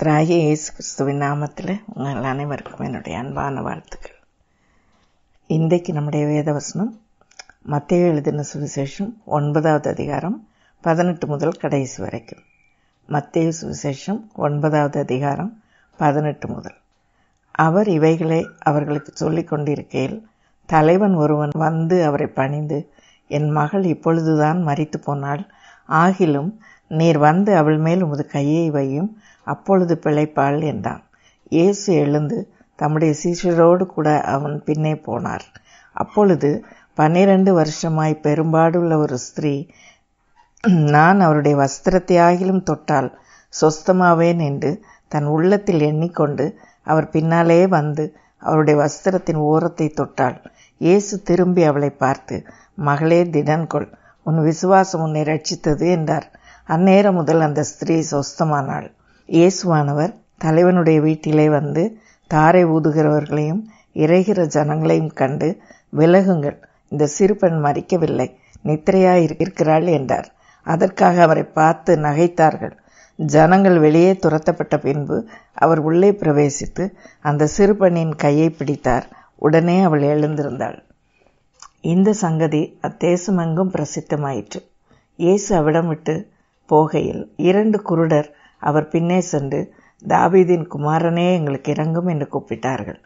திராகிய இயேசு கிறிஸ்துவின் நாமத்தில் உங்கள் அனைவருக்கும் என்னுடைய அன்பான வாழ்த்துக்கள் இன்றைக்கு நம்முடைய வேதவசனம் மத்திய எழுதின சுவிசேஷம் ஒன்பதாவது அதிகாரம் பதினெட்டு முதல் கடைசி வரைக்கும் மத்திய சுவிசேஷம் ஒன்பதாவது அதிகாரம் பதினெட்டு முதல் அவர் இவைகளை அவர்களுக்கு சொல்லிக் கொண்டிருக்கையில் தலைவன் ஒருவன் வந்து அவரை பணிந்து என் மகள் இப்பொழுதுதான் மறித்து போனாள் ஆகிலும் நீர் வந்து அவள் மேல் உமது கையை வையும் அப்பொழுது பிழைப்பாள் என்றான் இயேசு எழுந்து தம்முடைய சீஷரோடு கூட அவன் பின்னே போனார் அப்பொழுது பன்னிரண்டு வருஷமாய் பெரும்பாடுள்ள ஒரு ஸ்திரீ நான் அவருடைய வஸ்திரத்தை ஆகிலும் தொட்டால் சொஸ்தமாவேன் என்று தன் உள்ளத்தில் எண்ணிக்கொண்டு அவர் பின்னாலே வந்து அவருடைய வஸ்திரத்தின் ஓரத்தை தொட்டாள் இயேசு திரும்பி அவளை பார்த்து மகளே திடன்கொள் உன் விசுவாசம் உன்னை ரட்சித்தது என்றார் அந்நேரம் முதல் அந்த ஸ்திரீ சொஸ்தமானாள் இயேசுவானவர் தலைவனுடைய வீட்டிலே வந்து தாரை ஊதுகிறவர்களையும் இறைகிற ஜனங்களையும் கண்டு விலகுங்கள் இந்த சிறுபெண் மறிக்கவில்லை நித்திரையாய் இருக்கிறாள் என்றார் அதற்காக அவரை பார்த்து நகைத்தார்கள் ஜனங்கள் வெளியே துரத்தப்பட்ட பின்பு அவர் உள்ளே பிரவேசித்து அந்த சிறுபெண்ணின் கையை பிடித்தார் உடனே அவள் எழுந்திருந்தாள் இந்த சங்கதி அத்தேசமெங்கும் பிரசித்தமாயிற்று இயேசு அவிடம் விட்டு போகையில் இரண்டு குருடர் அவர் பின்னே சென்று தாவீதின் குமாரனே எங்களுக்கு இறங்கும் என்று கூப்பிட்டார்கள்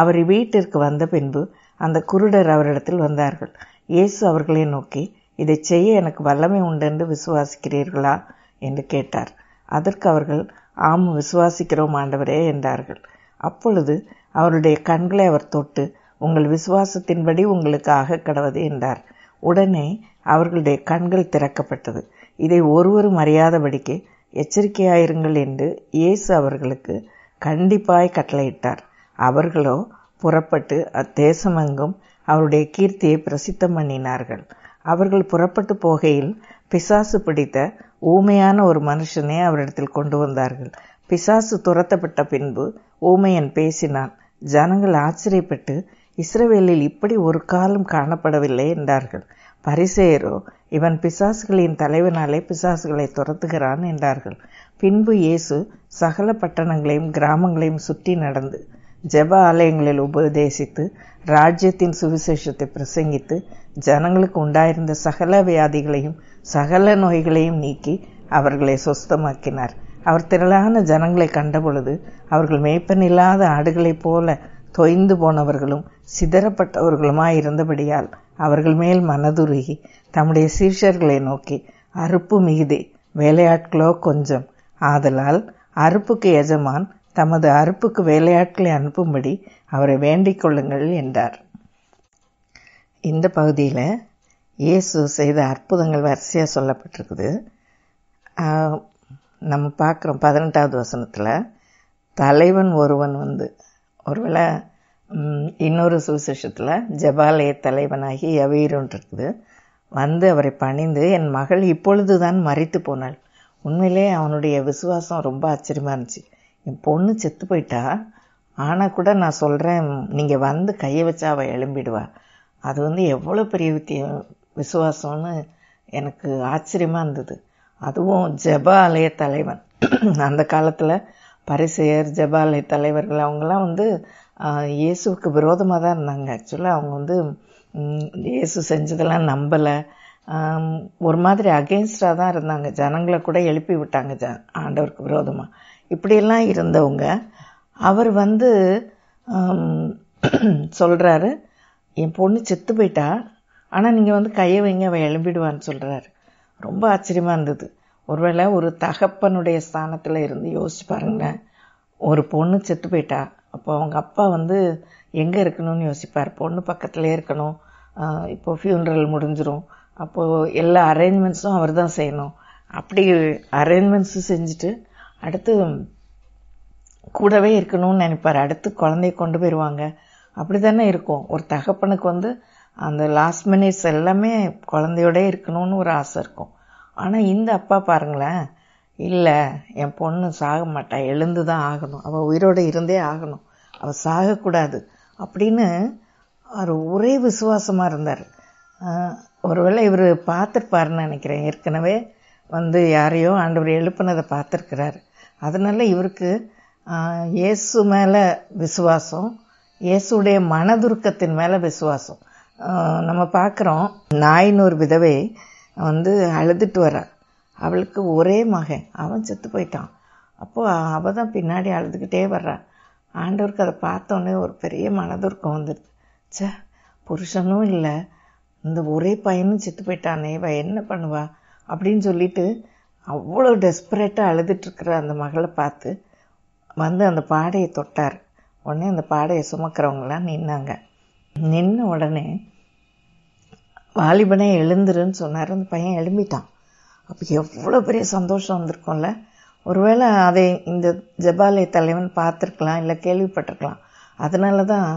அவர் வீட்டிற்கு வந்த பின்பு அந்த குருடர் அவரிடத்தில் வந்தார்கள் இயேசு அவர்களை நோக்கி இதை செய்ய எனக்கு வல்லமை உண்டென்று விசுவாசிக்கிறீர்களா என்று கேட்டார் அதற்கு அவர்கள் ஆம் விசுவாசிக்கிறோம் ஆண்டவரே என்றார்கள் அப்பொழுது அவருடைய கண்களை அவர் தொட்டு உங்கள் விசுவாசத்தின்படி உங்களுக்கு ஆக கடவது என்றார் உடனே அவர்களுடைய கண்கள் திறக்கப்பட்டது இதை ஒருவரும் அறியாதபடிக்கு எச்சரிக்கையாயிருங்கள் என்று இயேசு அவர்களுக்கு கண்டிப்பாய் கட்டளையிட்டார் அவர்களோ புறப்பட்டு அத்தேசமெங்கும் அவருடைய கீர்த்தியை பிரசித்தம் பண்ணினார்கள் அவர்கள் புறப்பட்டு போகையில் பிசாசு பிடித்த ஊமையான ஒரு மனுஷனை அவரிடத்தில் கொண்டு வந்தார்கள் பிசாசு துரத்தப்பட்ட பின்பு ஊமையன் பேசினான் ஜனங்கள் ஆச்சரியப்பட்டு இஸ்ரவேலில் இப்படி ஒரு காலம் காணப்படவில்லை என்றார்கள் பரிசேரோ இவன் பிசாசுகளின் தலைவனாலே பிசாசுகளை துரத்துகிறான் என்றார்கள் பின்பு இயேசு சகல பட்டணங்களையும் கிராமங்களையும் சுற்றி நடந்து ஜெப ஆலயங்களில் உபதேசித்து ராஜ்யத்தின் சுவிசேஷத்தை பிரசங்கித்து ஜனங்களுக்கு உண்டாயிருந்த சகல வியாதிகளையும் சகல நோய்களையும் நீக்கி அவர்களை சொஸ்தமாக்கினார் அவர் திரளான ஜனங்களை கண்டபொழுது அவர்கள் இல்லாத ஆடுகளைப் போல தொய்ந்து போனவர்களும் சிதறப்பட்டவர்களுமாய் இருந்தபடியால் அவர்கள் மேல் மனதுருகி தம்முடைய சீஷர்களை நோக்கி அறுப்பு மிகுதி வேலையாட்களோ கொஞ்சம் ஆதலால் அறுப்புக்கு எஜமான் தமது அறுப்புக்கு வேலையாட்களை அனுப்பும்படி அவரை வேண்டிக் கொள்ளுங்கள் என்றார் இந்த பகுதியில் இயேசு செய்த அற்புதங்கள் வரிசையாக சொல்லப்பட்டிருக்குது நம்ம பார்க்குறோம் பதினெட்டாவது வசனத்தில் தலைவன் ஒருவன் வந்து ஒருவேளை இன்னொரு சுவிசேஷத்தில் ஜபாலய தலைவனாகி யவீருன் இருக்குது வந்து அவரை பணிந்து என் மகள் இப்பொழுது தான் மறித்து போனாள் உண்மையிலே அவனுடைய விசுவாசம் ரொம்ப ஆச்சரியமாக இருந்துச்சு என் பொண்ணு செத்து போயிட்டா ஆனால் கூட நான் சொல்கிறேன் நீங்கள் வந்து கையை வச்சா அவள் எழும்பிடுவா அது வந்து எவ்வளோ பெரிய வித்தியம் விசுவாசம்னு எனக்கு ஆச்சரியமாக இருந்தது அதுவும் ஜபாலய தலைவன் அந்த காலத்தில் பரிசெயர் ஜபாலய தலைவர்கள் அவங்களாம் வந்து இயேசுவுக்கு விரோதமாக தான் இருந்தாங்க ஆக்சுவலாக அவங்க வந்து இயேசு செஞ்சதெல்லாம் நம்பலை ஒரு மாதிரி அகெயின்ஸ்டாக தான் இருந்தாங்க ஜனங்களை கூட எழுப்பி விட்டாங்க ஜ ஆண்டவருக்கு விரோதமாக இப்படியெல்லாம் இருந்தவங்க அவர் வந்து சொல்கிறாரு என் பொண்ணு செத்து போயிட்டா ஆனால் நீங்கள் வந்து கையை வைங்க அவள் எழும்பிடுவான்னு சொல்கிறாரு ரொம்ப ஆச்சரியமாக இருந்தது ஒருவேளை ஒரு தகப்பனுடைய ஸ்தானத்தில் இருந்து யோசிச்சு பாருங்களேன் ஒரு பொண்ணு செத்து போயிட்டா அப்போ அவங்க அப்பா வந்து எங்கே இருக்கணும்னு யோசிப்பார் பொண்ணு பக்கத்துலேயே இருக்கணும் இப்போது ஃபியூனரல் முடிஞ்சிரும் அப்போது எல்லா அரேஞ்ச்மெண்ட்ஸும் அவர் தான் செய்யணும் அப்படி அரேஞ்ச்மெண்ட்ஸும் செஞ்சுட்டு அடுத்து கூடவே இருக்கணும்னு நினைப்பார் அடுத்து குழந்தைய கொண்டு போயிடுவாங்க அப்படி தானே இருக்கும் ஒரு தகப்பனுக்கு வந்து அந்த லாஸ்ட் மினிட்ஸ் எல்லாமே குழந்தையோட இருக்கணும்னு ஒரு ஆசை இருக்கும் ஆனால் இந்த அப்பா பாருங்களேன் இல்லை என் பொண்ணு சாக மாட்டாள் எழுந்து தான் ஆகணும் அவள் உயிரோடு இருந்தே ஆகணும் அவள் சாகக்கூடாது அப்படின்னு அவர் ஒரே விசுவாசமாக இருந்தார் ஒருவேளை இவர் பார்த்துருப்பாருன்னு நினைக்கிறேன் ஏற்கனவே வந்து யாரையோ ஆண்டவர் எழுப்புனதை பார்த்துருக்கிறார் அதனால் இவருக்கு இயேசு மேலே விசுவாசம் இயேசுடைய மனதுருக்கத்தின் மேலே விசுவாசம் நம்ம பார்க்குறோம் நாயின்னு ஒரு விதவை வந்து அழுதுட்டு வரார் அவளுக்கு ஒரே மகன் அவன் செத்து போயிட்டான் அப்போது அவள் தான் பின்னாடி அழுதுகிட்டே வர்றா ஆண்டவருக்கு அதை பார்த்தோன்னே ஒரு பெரிய மனதுர்க்கம் வந்துடுது சே புருஷனும் இல்லை இந்த ஒரே பையனும் செத்து போயிட்டானே இவ என்ன பண்ணுவா அப்படின்னு சொல்லிட்டு அவ்வளோ டெஸ்பரேட்டாக அழுதுட்டுருக்குற அந்த மகளை பார்த்து வந்து அந்த பாடையை தொட்டார் உடனே அந்த பாடையை சுமக்கிறவங்களாம் நின்னாங்க நின்ன உடனே வாலிபனே எழுந்துருன்னு சொன்னார் அந்த பையன் எழும்பிட்டான் அப்போ எவ்வளோ பெரிய சந்தோஷம் வந்திருக்கும்ல ஒருவேளை அதை இந்த ஜபாலய தலைவன் பார்த்துருக்கலாம் இல்லை கேள்விப்பட்டிருக்கலாம் அதனால தான்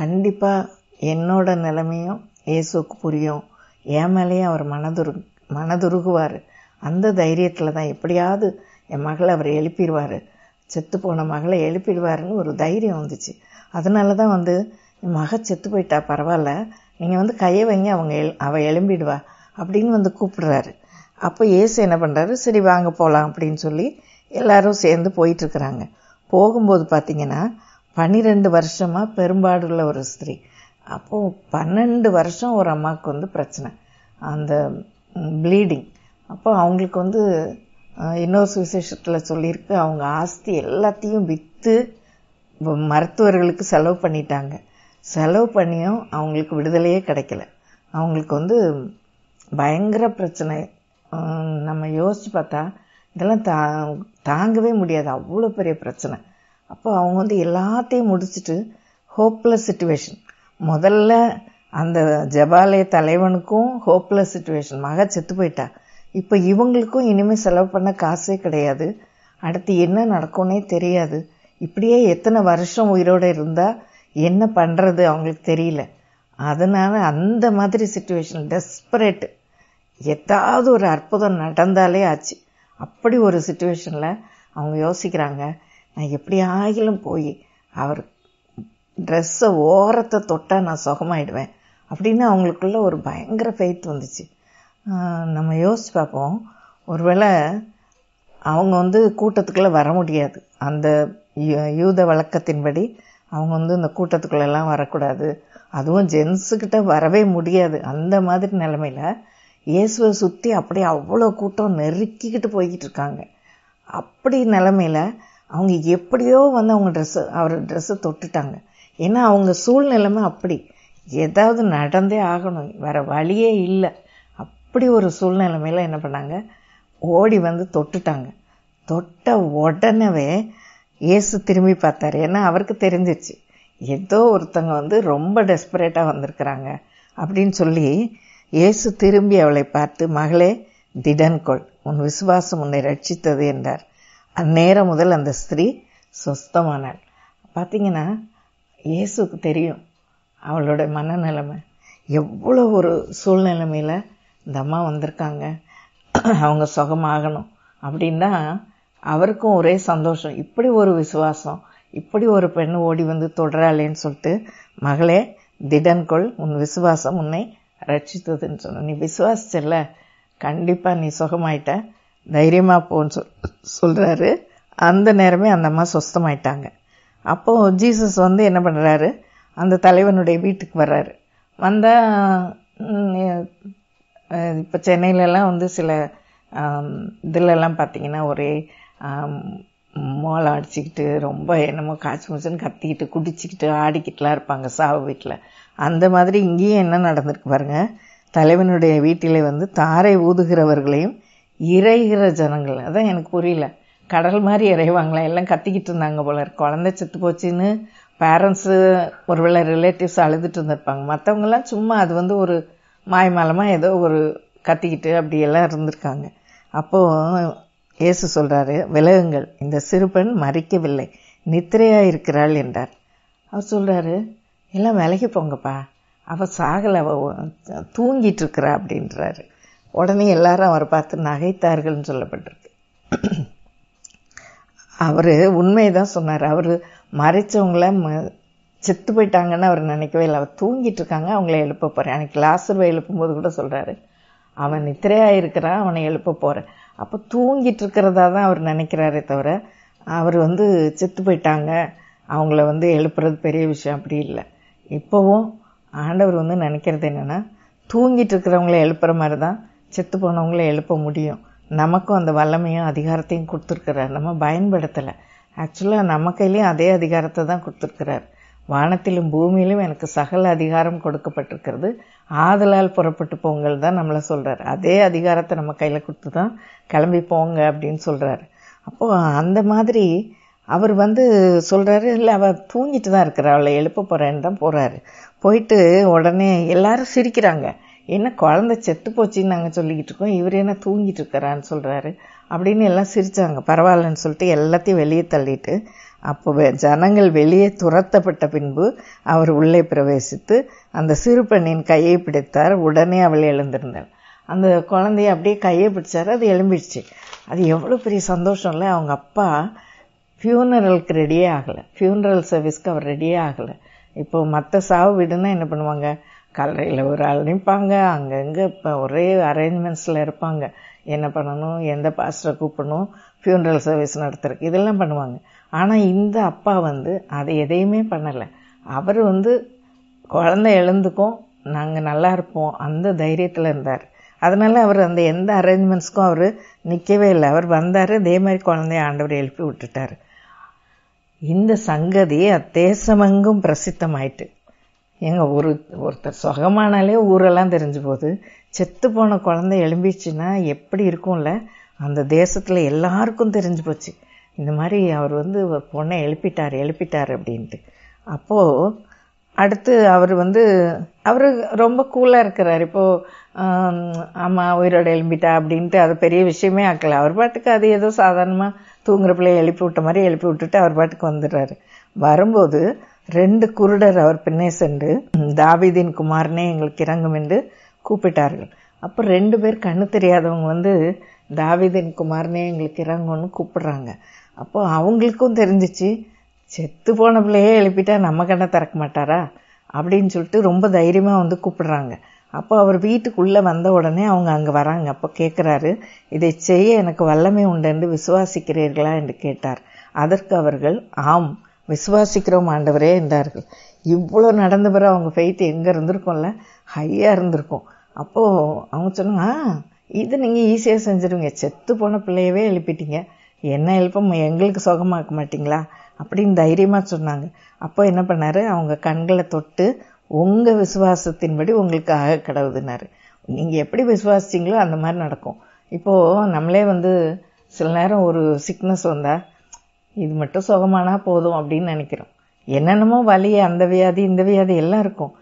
கண்டிப்பாக என்னோட நிலைமையும் இயேசுக்கு புரியும் என் மேலேயும் அவர் மனதுரு மனதுருகுவார் அந்த தைரியத்தில் தான் எப்படியாவது என் மகளை அவர் எழுப்பிடுவார் செத்து போன மகளை எழுப்பிடுவாருன்னு ஒரு தைரியம் வந்துச்சு அதனால தான் வந்து என் மக செத்து போயிட்டா பரவாயில்ல நீங்கள் வந்து கையை வாங்கி அவங்க எல் அவள் எழும்பிடுவா அப்படின்னு வந்து கூப்பிடுறாரு அப்போ ஏசு என்ன பண்ணுறாரு சரி வாங்க போகலாம் அப்படின்னு சொல்லி எல்லாரும் சேர்ந்து போயிட்டுருக்குறாங்க போகும்போது பார்த்திங்கன்னா பன்னிரெண்டு வருஷமாக பெரும்பாடுள்ள ஒரு ஸ்திரீ அப்போது பன்னெண்டு வருஷம் ஒரு அம்மாவுக்கு வந்து பிரச்சனை அந்த ப்ளீடிங் அப்போ அவங்களுக்கு வந்து இன்னொரு சுவிசேஷத்தில் சொல்லியிருக்கு அவங்க ஆஸ்தி எல்லாத்தையும் விற்று மருத்துவர்களுக்கு செலவு பண்ணிட்டாங்க செலவு பண்ணியும் அவங்களுக்கு விடுதலையே கிடைக்கல அவங்களுக்கு வந்து பயங்கர பிரச்சனை நம்ம யோசித்து பார்த்தா இதெல்லாம் தா தாங்கவே முடியாது அவ்வளோ பெரிய பிரச்சனை அப்போ அவங்க வந்து எல்லாத்தையும் முடிச்சுட்டு ஹோப்லெஸ் சுச்சுவேஷன் முதல்ல அந்த ஜபாலய தலைவனுக்கும் ஹோப்லெஸ் சுச்சுவேஷன் மக செத்து போயிட்டா இப்போ இவங்களுக்கும் இனிமேல் செலவு பண்ண காசே கிடையாது அடுத்து என்ன நடக்கும்னே தெரியாது இப்படியே எத்தனை வருஷம் உயிரோடு இருந்தால் என்ன பண்ணுறது அவங்களுக்கு தெரியல அதனால் அந்த மாதிரி சுச்சுவேஷன் டெஸ்பரேட்டு எதாவது ஒரு அற்புதம் நடந்தாலே ஆச்சு அப்படி ஒரு சுச்சுவேஷனில் அவங்க யோசிக்கிறாங்க நான் எப்படி ஆகிலும் போய் அவர் ட்ரெஸ்ஸை ஓரத்தை தொட்டால் நான் சுகமாயிடுவேன் அப்படின்னு அவங்களுக்குள்ள ஒரு பயங்கர ஃபெய்த் வந்துச்சு நம்ம யோசிச்சு பார்ப்போம் ஒருவேளை அவங்க வந்து கூட்டத்துக்குள்ளே வர முடியாது அந்த யூத வழக்கத்தின்படி அவங்க வந்து இந்த கூட்டத்துக்குள்ளெல்லாம் வரக்கூடாது அதுவும் ஜென்ஸுக்கிட்ட வரவே முடியாது அந்த மாதிரி நிலமையில் இயேசுவை சுற்றி அப்படியே அவ்வளோ கூட்டம் நெருக்கிக்கிட்டு போய்கிட்டு இருக்காங்க அப்படி நிலமையில் அவங்க எப்படியோ வந்து அவங்க ட்ரெஸ்ஸு அவர் ட்ரெஸ்ஸை தொட்டுட்டாங்க ஏன்னா அவங்க சூழ்நிலைமை அப்படி ஏதாவது நடந்தே ஆகணும் வேறு வழியே இல்லை அப்படி ஒரு சூழ்நிலைமையில் என்ன பண்ணாங்க ஓடி வந்து தொட்டுட்டாங்க தொட்ட உடனே இயேசு திரும்பி பார்த்தார் ஏன்னா அவருக்கு தெரிஞ்சிச்சு ஏதோ ஒருத்தங்க வந்து ரொம்ப டெஸ்பரேட்டாக வந்திருக்கிறாங்க அப்படின்னு சொல்லி இயேசு திரும்பி அவளை பார்த்து மகளே திடன் கொள் உன் விசுவாசம் உன்னை ரட்சித்தது என்றார் அந்நேரம் முதல் அந்த ஸ்திரீ சொஸ்தமானாள் பார்த்தீங்கன்னா இயேசுக்கு தெரியும் அவளோட மனநிலைமை எவ்வளோ ஒரு சூழ்நிலைமையில் இந்த அம்மா வந்திருக்காங்க அவங்க சுகமாகணும் அப்படின்னா அவருக்கும் ஒரே சந்தோஷம் இப்படி ஒரு விசுவாசம் இப்படி ஒரு பெண் ஓடி வந்து தொடுறாளேன்னு சொல்லிட்டு மகளே திடன்கொள் உன் விசுவாசம் உன்னை ரட்சித்ததுன்னு சொன்ன நீ விசுவாசிச்சல கண்டிப்பாக நீ சுகமாயிட்ட தைரியமாக போன்னு சொல் சொல்கிறாரு அந்த நேரமே அந்த அம்மா சொஸ்தமாயிட்டாங்க அப்போது ஜீசஸ் வந்து என்ன பண்ணுறாரு அந்த தலைவனுடைய வீட்டுக்கு வர்றாரு இப்ப இப்போ சென்னையிலலாம் வந்து சில இதிலெல்லாம் பார்த்தீங்கன்னா ஒரே மோளை அடிச்சுக்கிட்டு ரொம்ப என்னமோ காய்ச்சி முடிச்சுன்னு கத்திக்கிட்டு குடிச்சிக்கிட்டு ஆடிக்கிட்டுலாம் இருப்பாங்க சாவு வீட்டில் அந்த மாதிரி இங்கேயும் என்ன நடந்திருக்கு பாருங்க தலைவனுடைய வீட்டிலே வந்து தாரை ஊதுகிறவர்களையும் இறைகிற ஜனங்கள் அதான் எனக்கு புரியல கடல் மாதிரி இறைவாங்களா எல்லாம் கத்திக்கிட்டு இருந்தாங்க போல குழந்தை செத்து போச்சுன்னு பேரண்ட்ஸு ஒருவேளை ரிலேட்டிவ்ஸ் அழுதுட்டு இருந்திருப்பாங்க மற்றவங்களாம் சும்மா அது வந்து ஒரு மாயமாலமாக ஏதோ ஒரு கத்திக்கிட்டு அப்படியெல்லாம் இருந்திருக்காங்க அப்போது இயேசு சொல்கிறாரு விலகுங்கள் இந்த சிறுபெண் மறிக்கவில்லை நித்திரையாக இருக்கிறாள் என்றார் அவர் சொல்கிறாரு எல்லாம் விலகி போங்கப்பா அவள் சாகலை அவள் தூங்கிட்டு இருக்கிறா அப்படின்றாரு உடனே எல்லாரும் அவரை பார்த்து நகைத்தார்கள்னு சொல்லப்பட்டிருக்கு அவர் உண்மையை தான் சொன்னார் அவர் மறைச்சவங்கள செத்து போயிட்டாங்கன்னு அவர் நினைக்கவே இல்லை அவர் தூங்கிட்டு இருக்காங்க அவங்கள எழுப்ப போகிறேன் அன்றைக்கி லாசர்வை எழுப்பும்போது கூட சொல்கிறாரு அவன் நித்திரையாக இருக்கிறான் அவனை எழுப்ப போகிறேன் அப்போ தூங்கிட்டு இருக்கிறதா தான் அவர் நினைக்கிறாரே தவிர அவர் வந்து செத்து போயிட்டாங்க அவங்கள வந்து எழுப்புறது பெரிய விஷயம் அப்படி இல்லை இப்போவும் ஆண்டவர் வந்து நினைக்கிறது என்னென்னா தூங்கிட்டு இருக்கிறவங்கள எழுப்புற மாதிரி தான் செத்து போனவங்கள எழுப்ப முடியும் நமக்கும் அந்த வல்லமையும் அதிகாரத்தையும் கொடுத்துருக்கிறார் நம்ம பயன்படுத்தலை ஆக்சுவலாக நம்ம கையிலையும் அதே அதிகாரத்தை தான் கொடுத்துருக்கிறார் வானத்திலும் பூமியிலும் எனக்கு சகல அதிகாரம் கொடுக்கப்பட்டிருக்கிறது ஆதலால் புறப்பட்டு போங்கள் தான் நம்மளை சொல்கிறார் அதே அதிகாரத்தை நம்ம கையில் கொடுத்து தான் கிளம்பி போங்க அப்படின்னு சொல்கிறார் அப்போது அந்த மாதிரி அவர் வந்து சொல்கிறாரு இல்லை அவள் தூங்கிட்டு தான் இருக்கிறா அவளை எழுப்ப போகிறேன்னு தான் போகிறாரு போயிட்டு உடனே எல்லாரும் சிரிக்கிறாங்க என்ன குழந்த செத்து போச்சுன்னு நாங்கள் சொல்லிக்கிட்டு இருக்கோம் இவர் என்ன தூங்கிட்டு இருக்கிறான்னு சொல்கிறாரு அப்படின்னு எல்லாம் சிரித்தாங்க பரவாயில்லன்னு சொல்லிட்டு எல்லாத்தையும் வெளியே தள்ளிட்டு அப்போ ஜனங்கள் வெளியே துரத்தப்பட்ட பின்பு அவர் உள்ளே பிரவேசித்து அந்த சிறு பெண்ணின் கையை பிடித்தார் உடனே அவள் எழுந்திருந்தாள் அந்த குழந்தைய அப்படியே கையை பிடிச்சார் அது எழும்பிடுச்சு அது எவ்வளோ பெரிய சந்தோஷம் இல்லை அவங்க அப்பா ஃப்யூனரலுக்கு ரெடியே ஆகலை ஃப்யூனரல் சர்வீஸ்க்கு அவர் ரெடியே ஆகலை இப்போது மற்ற சாவு வீடுன்னா என்ன பண்ணுவாங்க கல்லறையில் ஒரு ஆள் நிற்பாங்க அங்கங்கே இப்போ ஒரே அரேஞ்ச்மெண்ட்ஸில் இருப்பாங்க என்ன பண்ணணும் எந்த பாஸ்டரை கூப்பிடணும் ஃப்யூனரல் சர்வீஸ் நடத்துறதுக்கு இதெல்லாம் பண்ணுவாங்க ஆனால் இந்த அப்பா வந்து அதை எதையுமே பண்ணலை அவர் வந்து குழந்தை எழுந்துக்கும் நாங்கள் நல்லா இருப்போம் அந்த தைரியத்தில் இருந்தார் அதனால் அவர் அந்த எந்த அரேஞ்ச்மெண்ட்ஸ்க்கும் அவர் நிற்கவே இல்லை அவர் வந்தார் அதே மாதிரி குழந்தைய ஆண்டவர் எழுப்பி விட்டுட்டார் இந்த சங்கதி அத்தேசமெங்கும் பிரசித்தமாயிட்டு ஏங்க ஒரு ஒருத்தர் சொகமானாலே ஊரெல்லாம் தெரிஞ்சு போகுது செத்து போன குழந்தை எழும்பிச்சுன்னா எப்படி இருக்கும்ல அந்த தேசத்தில் எல்லாருக்கும் தெரிஞ்சு போச்சு இந்த மாதிரி அவர் வந்து பொண்ணை எழுப்பிட்டார் எழுப்பிட்டார் அப்படின்ட்டு அப்போது அடுத்து அவர் வந்து அவர் ரொம்ப கூலாக இருக்கிறார் இப்போது ஆமாம் உயிரோட எழும்பிட்டா அப்படின்ட்டு அது பெரிய விஷயமே ஆக்கலை அவர் பாட்டுக்கு அது ஏதோ சாதாரணமாக தூங்குற பிள்ளையை எழுப்பி விட்ட மாதிரி எழுப்பி விட்டுட்டு அவர் பாட்டுக்கு வந்துடுறாரு வரும்போது ரெண்டு குருடர் அவர் பின்னே சென்று தாவிதின் குமாரனே எங்களுக்கு இறங்கும் என்று கூப்பிட்டார்கள் அப்போ ரெண்டு பேர் கண்ணு தெரியாதவங்க வந்து தாவிதின் குமார்னே எங்களுக்கு இறங்கும்னு கூப்பிடுறாங்க அப்போது அவங்களுக்கும் தெரிஞ்சிச்சு செத்து போன பிள்ளையே எழுப்பிட்டா நம்ம கண்ணை திறக்க மாட்டாரா அப்படின்னு சொல்லிட்டு ரொம்ப தைரியமாக வந்து கூப்பிடுறாங்க அப்போ அவர் வீட்டுக்குள்ளே வந்த உடனே அவங்க அங்கே வராங்க அப்போ கேட்குறாரு இதை செய்ய எனக்கு வல்லமை உண்டு என்று விசுவாசிக்கிறீர்களா என்று கேட்டார் அதற்கு அவர்கள் ஆம் விசுவாசிக்கிறோம் ஆண்டவரே என்றார்கள் இவ்வளோ நடந்த பிறகு அவங்க ஃபெய்த் எங்கே இருந்திருக்கோம்ல ஹையாக இருந்திருக்கும் அப்போது அவங்க சொன்னாங்க இது நீங்கள் ஈஸியாக செஞ்சுருவீங்க செத்து போன பிள்ளையவே எழுப்பிட்டீங்க என்ன எழுப்பம் எங்களுக்கு சுகமாக்க மாட்டிங்களா அப்படின்னு தைரியமாக சொன்னாங்க அப்போ என்ன பண்ணார் அவங்க கண்களை தொட்டு உங்கள் விசுவாசத்தின்படி உங்களுக்காக கடவுதுனார் நீங்கள் எப்படி விசுவாசிச்சிங்களோ அந்த மாதிரி நடக்கும் இப்போது நம்மளே வந்து சில நேரம் ஒரு சிக்னஸ் வந்தால் இது மட்டும் சுகமானா போதும் அப்படின்னு நினைக்கிறோம் என்னென்னமோ வலி அந்த வியாதி இந்த வியாதி எல்லாம் இருக்கும்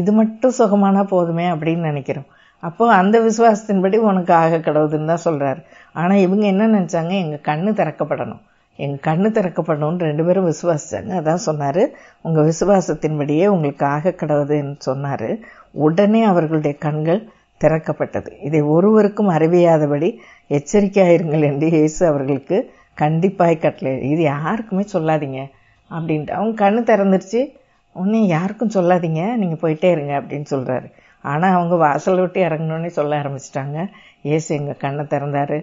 இது மட்டும் சுகமானா போதுமே அப்படின்னு நினைக்கிறோம் அப்போது அந்த விசுவாசத்தின்படி உனக்கு ஆக கடவுதுன்னு தான் சொல்கிறாரு ஆனால் இவங்க என்ன நினச்சாங்க எங்கள் கண்ணு திறக்கப்படணும் என் கண்ணு திறக்கப்படணும்னு ரெண்டு பேரும் விசுவாசிச்சாங்க அதான் சொன்னார் உங்கள் விசுவாசத்தின்படியே உங்களுக்கு ஆக கிடவுதுன்னு சொன்னார் உடனே அவர்களுடைய கண்கள் திறக்கப்பட்டது இதை ஒருவருக்கும் அறிவியாதபடி எச்சரிக்கையாயிருங்கள் என்று இயேசு அவர்களுக்கு கண்டிப்பாய் கட்டலை இது யாருக்குமே சொல்லாதீங்க அப்படின்ட்டு அவங்க கண்ணு திறந்துருச்சு உடனே யாருக்கும் சொல்லாதீங்க நீங்கள் போயிட்டே இருங்க அப்படின்னு சொல்கிறாரு ஆனால் அவங்க வாசல் விட்டு இறங்கணுன்னே சொல்ல ஆரம்பிச்சிட்டாங்க ஏசு எங்கள் கண்ணை திறந்தார்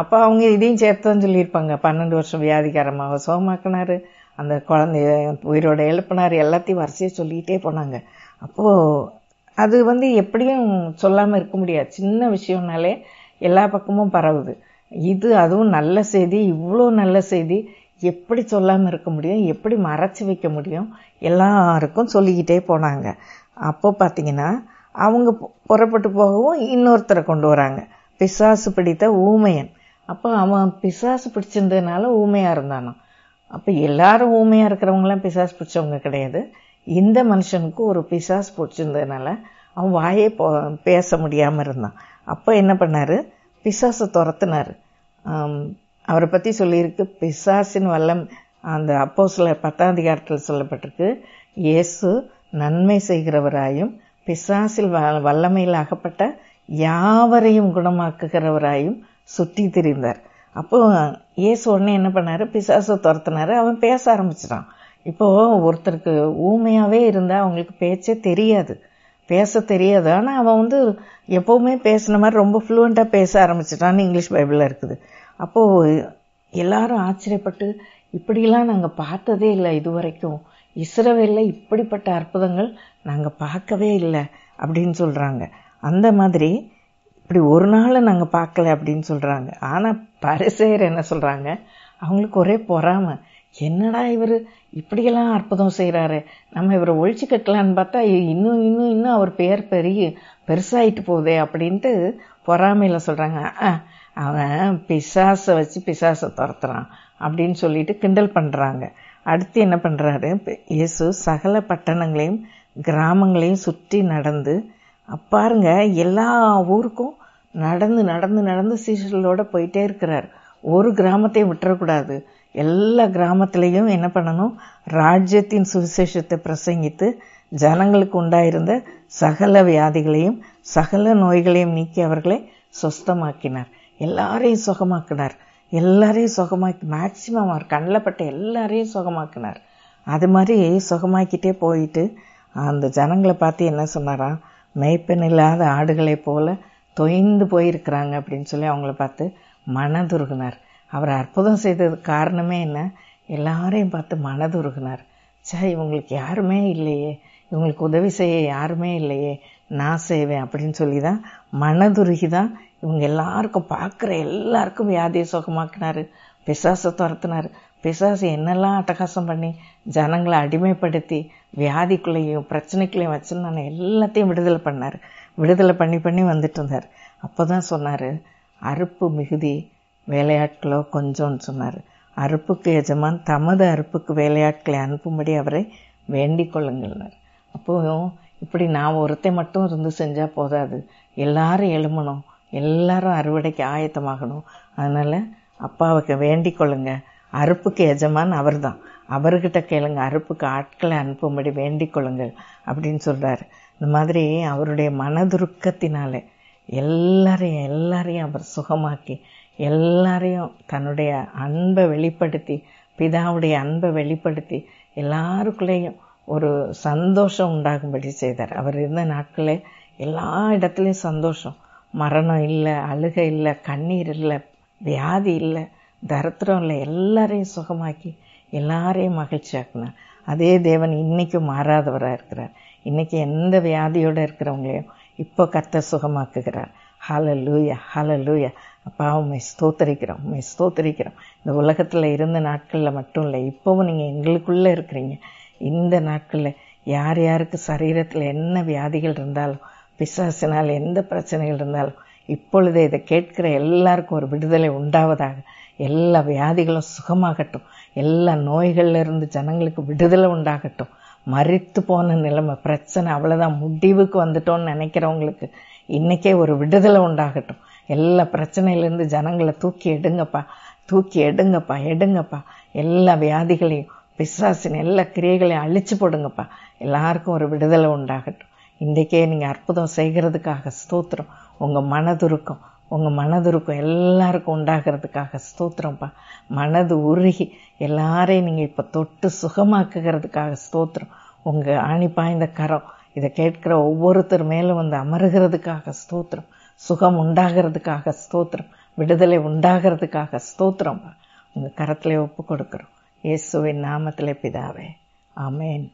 அப்போ அவங்க இதையும் சேர்த்தோன்னு சொல்லியிருப்பாங்க பன்னெண்டு வருஷம் வியாதிகாரமாக சோமாக்கினார் அந்த குழந்தைய உயிரோட எழுப்பினார் எல்லாத்தையும் வரிசையை சொல்லிக்கிட்டே போனாங்க அப்போது அது வந்து எப்படியும் சொல்லாமல் இருக்க முடியாது சின்ன விஷயம்னாலே எல்லா பக்கமும் பரவுது இது அதுவும் நல்ல செய்தி இவ்வளோ நல்ல செய்தி எப்படி சொல்லாமல் இருக்க முடியும் எப்படி மறைச்சி வைக்க முடியும் எல்லாருக்கும் சொல்லிக்கிட்டே போனாங்க அப்போ பார்த்தீங்கன்னா அவங்க புறப்பட்டு போகவும் இன்னொருத்தரை கொண்டு வராங்க பிசாசு பிடித்த ஊமையன் அப்போ அவன் பிசாசு பிடிச்சிருந்ததுனால ஊமையாக இருந்தானான் அப்போ எல்லாரும் ஊமையாக இருக்கிறவங்களாம் பிசாசு பிடிச்சவங்க கிடையாது இந்த மனுஷனுக்கு ஒரு பிசாசு பிடிச்சிருந்ததுனால அவன் வாயே போ பேச முடியாமல் இருந்தான் அப்போ என்ன பண்ணார் பிசாசை துரத்துனார் அவரை பற்றி சொல்லியிருக்கு பிசாசின் வல்லம் அந்த அப்போ சில பத்தாம் அதிகாரத்தில் சொல்லப்பட்டிருக்கு இயேசு நன்மை செய்கிறவராயும் பிசாசில் வல்லமையில் அகப்பட்ட யாவரையும் குணமாக்குகிறவராயும் சுற்றி திரிந்தார் அப்போ இயேசு உடனே என்ன பண்ணார் பிசாசை துரத்தினாரு அவன் பேச ஆரம்பிச்சிட்டான் இப்போ ஒருத்தருக்கு ஊமையாகவே இருந்தால் அவங்களுக்கு பேச்சே தெரியாது பேச தெரியாது ஆனால் அவன் வந்து எப்போவுமே பேசின மாதிரி ரொம்ப ஃப்ளூவெண்ட்டாக பேச ஆரம்பிச்சிட்டான்னு இங்கிலீஷ் பைபிளில் இருக்குது அப்போது எல்லாரும் ஆச்சரியப்பட்டு இப்படிலாம் நாங்கள் பார்த்ததே இல்லை இது வரைக்கும் இஸ்ரவேலில் இப்படிப்பட்ட அற்புதங்கள் நாங்கள் பார்க்கவே இல்லை அப்படின்னு சொல்கிறாங்க அந்த மாதிரி இப்படி ஒரு நாளை நாங்கள் பார்க்கல அப்படின்னு சொல்கிறாங்க ஆனால் பரிசெயர் என்ன சொல்கிறாங்க அவங்களுக்கு ஒரே பொறாமை என்னடா இவர் இப்படியெல்லாம் அற்புதம் செய்கிறாரு நம்ம இவரை ஒழிச்சு கட்டலான்னு பார்த்தா இன்னும் இன்னும் இன்னும் அவர் பெயர் பெரிய பெருசாகிட்டு போகுதே அப்படின்ட்டு பொறாமையில் சொல்கிறாங்க அவன் பிசாசை வச்சு பிசாசை துரத்துறான் அப்படின்னு சொல்லிட்டு கிண்டல் பண்ணுறாங்க அடுத்து என்ன பண்ணுறாரு இயேசு சகல பட்டணங்களையும் கிராமங்களையும் சுற்றி நடந்து பாருங்க எல்லா ஊருக்கும் நடந்து நடந்து நடந்து சீசர்களோட போயிட்டே இருக்கிறார் ஒரு கிராமத்தை விட்டுறக்கூடாது எல்லா கிராமத்திலையும் என்ன பண்ணணும் ராஜ்யத்தின் சுவிசேஷத்தை பிரசங்கித்து ஜனங்களுக்கு உண்டாயிருந்த சகல வியாதிகளையும் சகல நோய்களையும் நீக்கி அவர்களை சொஸ்தமாக்கினார் எல்லாரையும் சுகமாக்கினார் எல்லாரையும் சுகமாக்கி மேக்சிமம் அவர் கண்ணில் பட்ட எல்லாரையும் சுகமாக்கினார் அது மாதிரி சுகமாக்கிட்டே போயிட்டு அந்த ஜனங்களை பார்த்து என்ன சொன்னாரா இல்லாத ஆடுகளைப் போல தொய்ந்து போயிருக்கிறாங்க அப்படின்னு சொல்லி அவங்கள பார்த்து மனதுருகினார் அவர் அற்புதம் செய்தது காரணமே என்ன எல்லாரையும் பார்த்து மனதுருகினார் சே இவங்களுக்கு யாருமே இல்லையே இவங்களுக்கு உதவி செய்ய யாருமே இல்லையே நான் செய்வேன் அப்படின்னு சொல்லி தான் மனதுருகி தான் இவங்க எல்லாருக்கும் பார்க்குற எல்லாருக்கும் வியாதியை சுகமாக்கினார் பிசாசை துரத்தினார் பிசாசு என்னெல்லாம் அட்டகாசம் பண்ணி ஜனங்களை அடிமைப்படுத்தி வியாதிக்குள்ளேயும் பிரச்சனைக்குள்ளேயும் வச்சுன்னு நான் எல்லாத்தையும் விடுதலை பண்ணார் விடுதலை பண்ணி பண்ணி வந்துட்டு இருந்தார் அப்போ தான் சொன்னார் அறுப்பு மிகுதி வேலையாட்களோ கொஞ்சம்னு சொன்னார் அறுப்புக்கு எஜமான் தமது அறுப்புக்கு வேலையாட்களை அனுப்பும்படி அவரை வேண்டிக் கொள்ளுங்கள்னார் அப்போதும் இப்படி நான் ஒருத்தை மட்டும் இருந்து செஞ்சால் போதாது எல்லாரும் எழுமணும் எல்லாரும் அறுவடைக்கு ஆயத்தமாகணும் அதனால் அப்பாவுக்கு வேண்டிக் கொள்ளுங்கள் அறுப்புக்கு எஜமான் அவர் தான் அவர்கிட்ட கேளுங்க அறுப்புக்கு ஆட்களை அனுப்பும்படி வேண்டிக் கொள்ளுங்கள் அப்படின்னு சொல்கிறார் இந்த மாதிரி அவருடைய மனதுருக்கத்தினால எல்லாரையும் எல்லாரையும் அவர் சுகமாக்கி எல்லாரையும் தன்னுடைய அன்பை வெளிப்படுத்தி பிதாவுடைய அன்பை வெளிப்படுத்தி எல்லாருக்குள்ளேயும் ஒரு சந்தோஷம் உண்டாகும்படி செய்தார் அவர் இருந்த நாட்களே எல்லா இடத்துலையும் சந்தோஷம் மரணம் இல்லை அழுகை இல்லை கண்ணீர் இல்லை வியாதி இல்லை தரித்திரம் எல்லாரையும் சுகமாக்கி எல்லாரையும் மகிழ்ச்சி ஆக்கினார் அதே தேவன் இன்றைக்கும் மாறாதவராக இருக்கிறார் இன்றைக்கி எந்த வியாதியோடு இருக்கிறவங்களையும் இப்போ கத்த சுகமாக்குகிறார் ஹால லூயா ஹல லூயா அப்பா உண்மை ஸ்தோத்தரிக்கிறோம் உண்மை ஸ்தோத்தரிக்கிறோம் இந்த உலகத்தில் இருந்த நாட்களில் மட்டும் இல்லை இப்போவும் நீங்கள் எங்களுக்குள்ளே இருக்கிறீங்க இந்த நாட்களில் யார் யாருக்கு சரீரத்தில் என்ன வியாதிகள் இருந்தாலும் பிசாசினால் எந்த பிரச்சனைகள் இருந்தாலும் இப்பொழுதே இதை கேட்கிற எல்லாருக்கும் ஒரு விடுதலை உண்டாவதாக எல்லா வியாதிகளும் சுகமாகட்டும் எல்லா நோய்கள்ல இருந்து ஜனங்களுக்கு விடுதலை உண்டாகட்டும் மறித்து போன நிலைமை பிரச்சனை அவ்வளோதான் முடிவுக்கு வந்துட்டோம்னு நினைக்கிறவங்களுக்கு இன்றைக்கே ஒரு விடுதலை உண்டாகட்டும் எல்லா பிரச்சனையிலேருந்து ஜனங்களை தூக்கி எடுங்கப்பா தூக்கி எடுங்கப்பா எடுங்கப்பா எல்லா வியாதிகளையும் பிசாசின் எல்லா கிரியைகளையும் அழிச்சு போடுங்கப்பா எல்லாருக்கும் ஒரு விடுதலை உண்டாகட்டும் இன்றைக்கே நீங்கள் அற்புதம் செய்கிறதுக்காக ஸ்தோத்திரம் உங்கள் மனதுருக்கம் உங்கள் இருக்கும் எல்லாருக்கும் உண்டாகிறதுக்காக ஸ்தோத்திரம்ப்பா மனது உருகி எல்லாரையும் நீங்கள் இப்போ தொட்டு சுகமாக்குகிறதுக்காக ஸ்தோத்திரம் உங்கள் ஆணி பாய்ந்த கரம் இதை கேட்குற ஒவ்வொருத்தர் மேலும் வந்து அமருகிறதுக்காக ஸ்தோத்திரம் சுகம் உண்டாகிறதுக்காக ஸ்தோத்திரம் விடுதலை உண்டாகிறதுக்காக ஸ்தோத்திரம்ப்பா உங்கள் கரத்தில் ஒப்பு கொடுக்குறோம் இயேசுவின் நாமத்தில் பிதாவே அமேன்